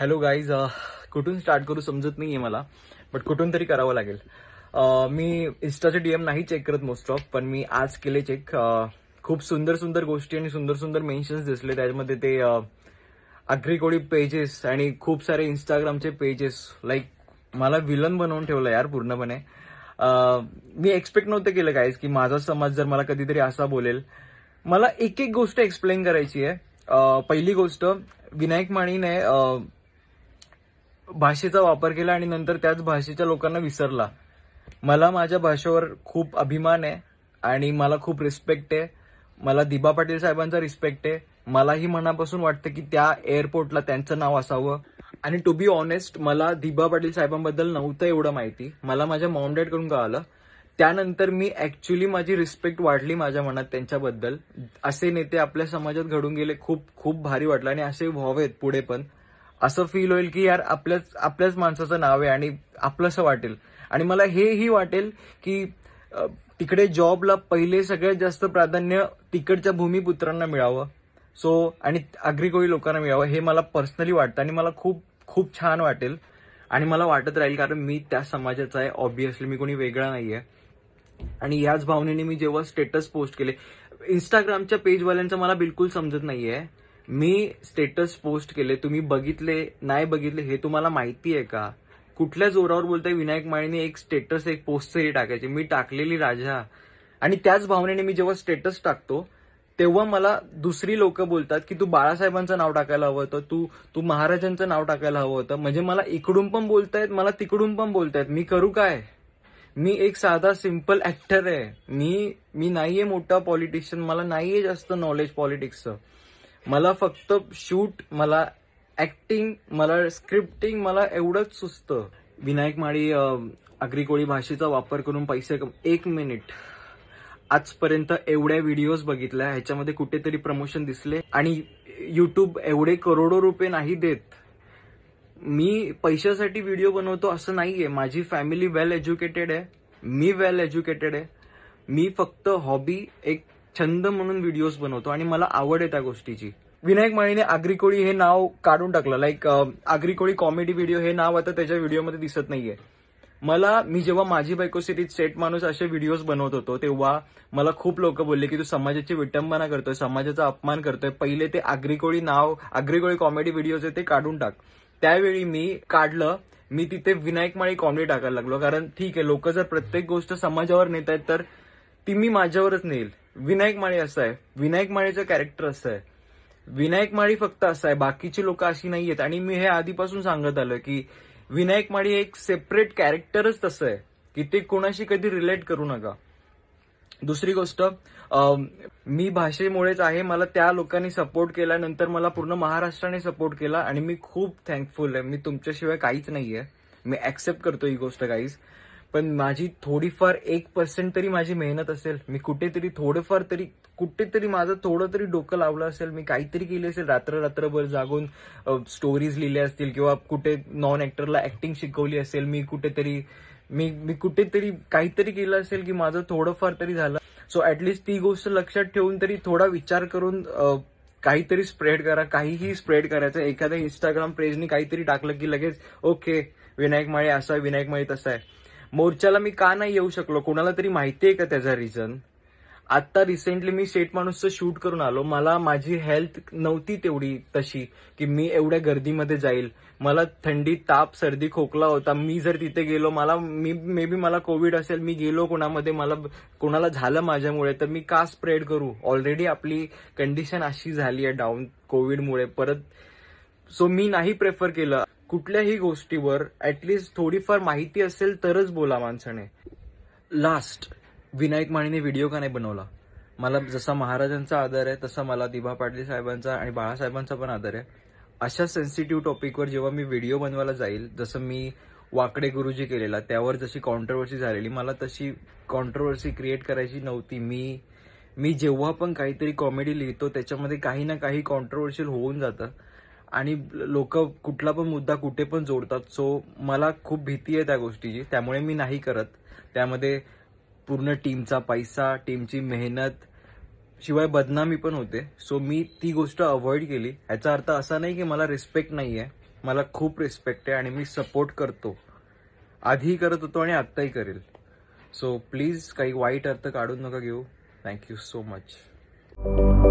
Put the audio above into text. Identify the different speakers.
Speaker 1: hello guys uh, कुठून start करू समजत नाही आहे मला बट कुठून तरी करावं लागेल uh, मी इन्स्टाचे डीएम नाही चेक करत मोस्ट ऑफ पण मी आज केले चेक uh, खूप सुंदर सुंदर गोष्टी आणि सुंदर सुंदर मेन्शन्स दिसले त्याच्यामध्ये ते अग्रिकोडी पेजेस आणि खूप सारे इंस्टाग्रामचे पेजेस लाईक मला विलन बनवून ठेवलं यार पूर्णपणे मी एक्सपेक्ट नव्हतं केलं गाईज की माझा समाज जर मला कधीतरी असा बोलेल मला एक एक गोष्ट एक्सप्लेन करायची आहे पहिली गोष्ट विनायक माणीने भाषेचा वापर केला आणि नंतर त्याच भाषेच्या लोकांना विसरला मला माझ्या भाषेवर खूप अभिमान आहे आणि मला खूप रिस्पेक्ट आहे मला दिबा पाटील साहेबांचा रिस्पेक्ट आहे मलाही मनापासून वाटतं की त्या एअरपोर्टला त्यांचं नाव असावं आणि टू बी ऑनेस्ट मला दिबा पाटील साहेबांबद्दल नव्हतं एवढं माहिती मला माझ्या मॉम डॅडकडून कळालं त्यानंतर मी ऍक्च्युली माझी रिस्पेक्ट वाढली माझ्या मनात त्यांच्याबद्दल असे नेते आपल्या समाजात घडून गेले खूप खूप भारी वाटलं आणि असे व्हावेत पुढे पण असं फील होईल की यार आपल्याच आपल्याच माणसाचं नाव आहे आणि आपलंसं वाटेल आणि मला हेही वाटेल की तिकडे जॉबला पहिले सगळ्यात जास्त प्राधान्य तिकडच्या भूमिपुत्रांना मिळावं सो आणि अग्रिकोळी लोकांना मिळावं हे मला पर्सनली वाटतं आणि मला खूप खूप छान वाटेल आणि मला वाटत राहील कारण मी त्या समाजाचा आहे ऑब्विसली मी कोणी वेगळा नाही आहे आणि याच भावनेने मी जेव्हा स्टेटस पोस्ट केले इंस्टाग्रामच्या पेजवाल्यांचं मला बिलकुल समजत नाहीये मी स्टेटस पोस्ट केले तुम्ही बघितले नाही बघितले हे तुम्हाला माहिती आहे का कुठल्या जोरावर बोलताय विनायक माळीने एक स्टेटस एक पोस्टही टाकायची मी टाकलेली राजा आणि त्याच भावनेने मी जेव्हा स्टेटस टाकतो तेव्हा मला दुसरी लोक बोलतात की तू बाळासाहेबांचं नाव टाकायला हवं होतं तू तू महाराजांचं नाव टाकायला हवं होतं म्हणजे मला इकडून पण बोलतायत मला तिकडून पण बोलतायत मी करू काय मी एक साधा सिम्पल ऍक्टर आहे मी मी नाहीये मोठा पॉलिटिशियन मला नाहीये जास्त नॉलेज पॉलिटिक्सचं मला फक्त शूट मला ऍक्टिंग मला स्क्रिप्टिंग मला एवढंच सुचतं विनायक माळी अग्रिकोळी भाषेचा वापर करून पैसे कम एक मिनिट आजपर्यंत एवढ्या व्हिडिओज बघितल्या ह्याच्यामध्ये कुठेतरी प्रमोशन दिसले आणि युट्यूब एवढे करोडो रुपये नाही देत मी पैशासाठी व्हिडिओ बनवतो असं नाहीये माझी फॅमिली वेल एज्युकेटेड आहे मी वेल एज्युकेटेड आहे मी फक्त हॉबी एक छंद म्हणून व्हिडिओज बनवतो आणि मला आवड आहे त्या गोष्टीची विनायक माळीने आग्रिकोळी हे नाव काढून टाकलं लाईक आग्रिकोळी कॉमेडी व्हिडिओ हे नाव आता त्याच्या व्हिडिओमध्ये दिसत नाहीये मला मी जेव्हा माझी बायको सिटीत सेट माणूस असे व्हिडिओज बनवत होतो तेव्हा मला खूप लोक बोलले की तू समाजाची विटंबना करतोय समाजाचा अपमान करतोय पहिले ते आग्रिकोळी नाव आग्रिकोळी कॉमेडी व्हिडिओज आहे ते काढून टाक त्यावेळी मी काढलं मी तिथे विनायक माळी कॉमेडी टाकायला लागलो कारण ठीक आहे लोक जर प्रत्येक गोष्ट समाजावर नेत आहेत तर ती मी माझ्यावरच नेईल विनायक माळी असं आहे विनायक माळीचं कॅरेक्टर असं आहे विनायक माळी फक्त असं आहे बाकीची लोक अशी नाहीयेत आणि मी हे आधीपासून सांगत आलो की विनायक माळी एक सेपरेट कॅरेक्टरच तसं आहे की ते कोणाशी कधी रिलेट करू नका दुसरी गोष्ट मी भाषेमुळेच आहे मला त्या लोकांनी सपोर्ट केला नंतर मला पूर्ण महाराष्ट्राने सपोर्ट केला आणि मी खूप थँकफुल आहे मी तुमच्याशिवाय काहीच नाहीये मी ऍक्सेप्ट करतो ही गोष्ट काहीच पण माझी थोडीफार एक पर्सेंट तरी माझी मेहनत असेल मी कुठेतरी थोडंफार तरी कुठेतरी माझं थोडं तरी डोकं लावलं असेल मी काहीतरी केली असेल रात्र रात्रभर जागून स्टोरीज लिहिल्या असतील किंवा कुठे नॉन ऍक्टरला ऍक्टिंग शिकवली असेल मी कुठेतरी मी मी कुठेतरी काहीतरी केलं असेल की माझं थोडंफार तरी झालं सो ऍटलिस्ट ती गोष्ट लक्षात ठेवून तरी थोडा विचार करून काहीतरी स्प्रेड करा काहीही स्प्रेड करायचं एखाद्या इंस्टाग्राम पेजनी काहीतरी टाकलं की लगेच ओके विनायक माळे असा विनायक माळे तसा आहे मोर्चाला मी का नाही येऊ शकलो कोणाला तरी माहिती आहे का त्याचा रिझन आता रिसेंटली मी शेट माणूसचं शूट करून आलो मला माझी हेल्थ नव्हती तेवढी तशी की मी एवढ्या गर्दीमध्ये जाईल मला थंडी ताप सर्दी खोकला होता मी जर तिथे गेलो मला मी मे बी मला कोविड असेल मी गेलो कोणामध्ये मला कोणाला झालं माझ्यामुळे तर मी का स्प्रेड करू ऑलरेडी आपली कंडिशन अशी झाली आहे डाऊन कोविडमुळे परत सो मी नाही प्रेफर केलं कुठल्याही गोष्टीवर ऍटलिस्ट थोडीफार माहिती असेल तरच बोला माणसाने लास्ट विनायक माणीने व्हिडिओ का नाही बनवला मला जसा महाराजांचा आदर आहे तसा मला दिभा पाटील साहेबांचा आणि बाळासाहेबांचा पण आदर आहे अशा सेन्सिटिव्ह टॉपिकवर जेव्हा मी व्हिडिओ बनवायला जाईल जसं मी वाकडे गुरुजी केलेला त्यावर जशी कॉन्ट्रोवर्सी झालेली मला तशी कॉन्ट्रोवर्सी क्रिएट करायची नव्हती मी मी जेव्हा पण काहीतरी कॉमेडी लिहितो त्याच्यामध्ये काही ना काही कॉन्ट्रोवर्शियल होऊन जातं आणि लोक कुठला पण मुद्दा कुठे पण जोडतात सो मला खूप भीती आहे त्या गोष्टीची त्यामुळे मी नाही करत त्यामध्ये पूर्ण टीमचा पैसा टीमची मेहनत शिवाय बदनामी पण होते सो मी ती गोष्ट अवॉइड केली याचा अर्थ असा नाही की मला रिस्पेक्ट नाही आहे मला खूप रिस्पेक्ट आहे आणि मी सपोर्ट करतो आधीही करत होतो आणि आत्ताही करेल सो प्लीज काही वाईट अर्थ काढून नका घेऊ थँक्यू सो मच